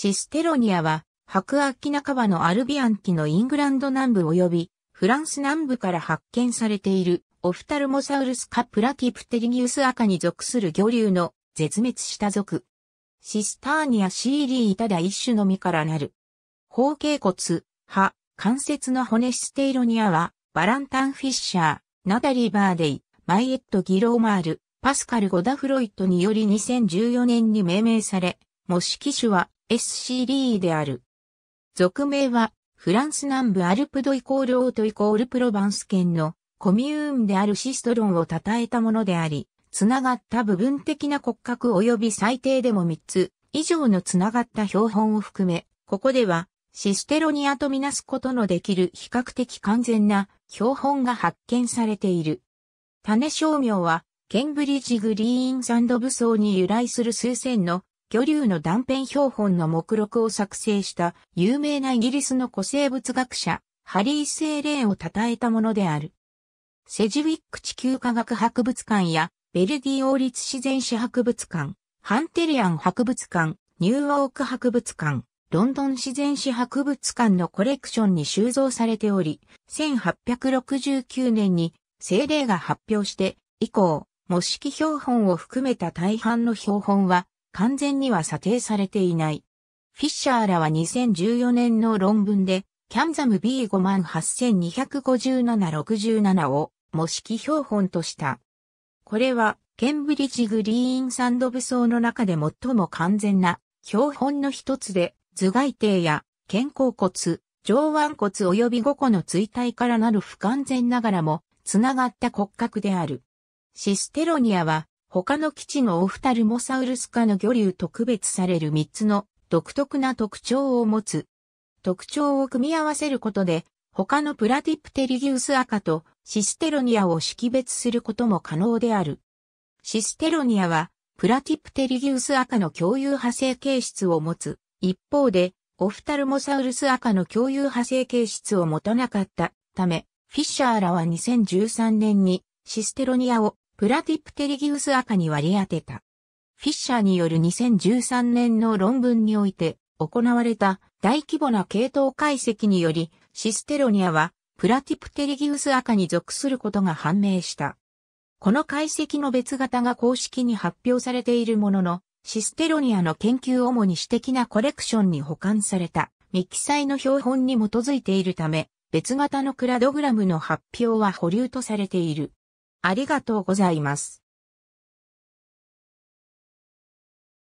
システロニアは、白ナ半ばのアルビアン期のイングランド南部及び、フランス南部から発見されている、オフタルモサウルスカプラティプテリギウス赤に属する魚竜の絶滅した属。シスターニアシーリーただ一種のみからなる。方形骨、歯、関節の骨システイロニアは、バランタン・フィッシャー、ナダリー・バーデイ、マイエット・ギローマール、パスカル・ゴダ・フロイトにより2014年に命名され、模式種は SCD である。俗名は、フランス南部アルプドイコールオートイコールプロバンス県のコミューンであるシストロンを称えたものであり、つながった部分的な骨格及び最低でも3つ以上のつながった標本を含め、ここではシステロニアとみなすことのできる比較的完全な標本が発見されている。種商名はケンブリッジグリーンサンド武装に由来する数千の魚竜の断片標本の目録を作成した有名なイギリスの古生物学者、ハリー・セーレーンを称えたものである。セジウィック地球科学博物館や、ベルディ王立自然史博物館、ハンテリアン博物館、ニューオーク博物館、ロンドン自然史博物館のコレクションに収蔵されており、1869年に政令が発表して以降、模式標本を含めた大半の標本は完全には査定されていない。フィッシャーらは2014年の論文で、キャンザム B5825767 を模式標本とした。これは、ケンブリッジグリーンサンド武装の中で最も完全な標本の一つで、頭蓋底や肩甲骨、上腕骨及び5個の椎体からなる不完全ながらも、つながった骨格である。システロニアは他の基地のオフタルモサウルス科の魚竜と区別される3つの独特な特徴を持つ。特徴を組み合わせることで、他のプラティプテリギウス赤とシステロニアを識別することも可能である。システロニアは、プラティプテリギウス赤の共有派生形質を持つ。一方で、オフタルモサウルス赤の共有派生形質を持たなかったため、フィッシャーらは2013年にシステロニアをプラティプテリギウス赤に割り当てた。フィッシャーによる2013年の論文において行われた大規模な系統解析により、システロニアはプラティプテリギウス赤に属することが判明した。この解析の別型が公式に発表されているものの、システロニアの研究主に私的なコレクションに保管されたミキサイの標本に基づいているため、別型のクラドグラムの発表は保留とされている。ありがとうございます。